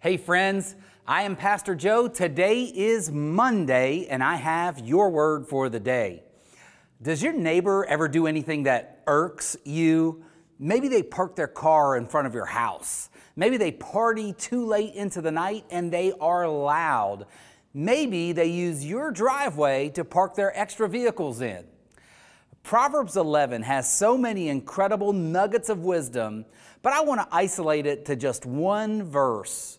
Hey, friends, I am Pastor Joe. Today is Monday, and I have your word for the day. Does your neighbor ever do anything that irks you? Maybe they park their car in front of your house. Maybe they party too late into the night and they are loud. Maybe they use your driveway to park their extra vehicles in. Proverbs 11 has so many incredible nuggets of wisdom, but I want to isolate it to just one verse.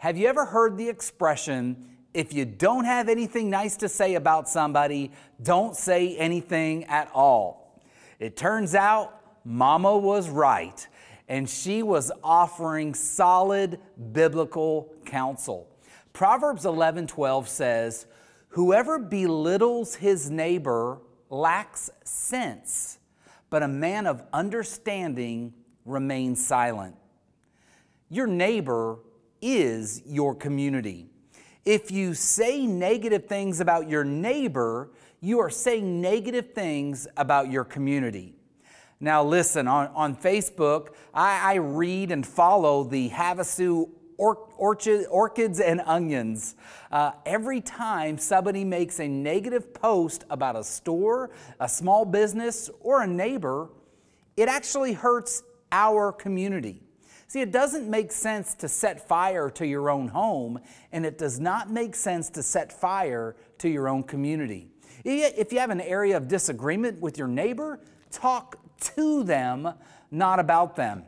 Have you ever heard the expression, if you don't have anything nice to say about somebody, don't say anything at all? It turns out Mama was right, and she was offering solid biblical counsel. Proverbs 11 12 says, Whoever belittles his neighbor lacks sense, but a man of understanding remains silent. Your neighbor is your community. If you say negative things about your neighbor, you are saying negative things about your community. Now, listen, on, on Facebook, I, I read and follow the Havasu Orchid, orchids and onions. Uh, every time somebody makes a negative post about a store, a small business, or a neighbor, it actually hurts our community. See, it doesn't make sense to set fire to your own home, and it does not make sense to set fire to your own community. If you have an area of disagreement with your neighbor, talk to them, not about them.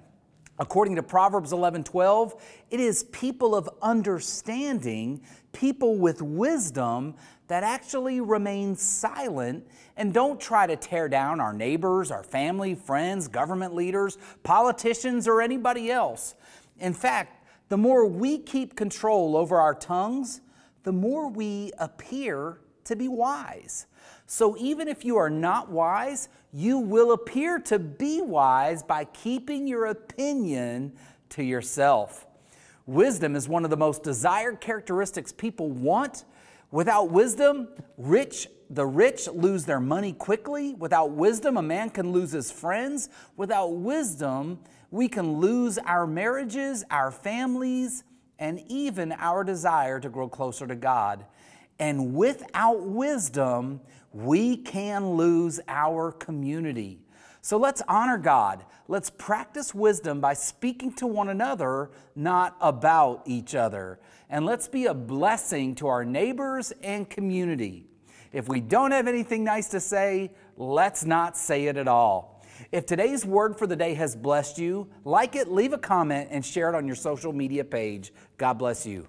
According to Proverbs 11 12, it is people of understanding, people with wisdom, that actually remain silent and don't try to tear down our neighbors, our family, friends, government leaders, politicians, or anybody else. In fact, the more we keep control over our tongues, the more we appear to be wise. So even if you are not wise, you will appear to be wise by keeping your opinion to yourself. Wisdom is one of the most desired characteristics people want. Without wisdom, rich the rich lose their money quickly. Without wisdom, a man can lose his friends. Without wisdom, we can lose our marriages, our families, and even our desire to grow closer to God. And without wisdom, we can lose our community. So let's honor God. Let's practice wisdom by speaking to one another, not about each other. And let's be a blessing to our neighbors and community. If we don't have anything nice to say, let's not say it at all. If today's word for the day has blessed you, like it, leave a comment, and share it on your social media page. God bless you.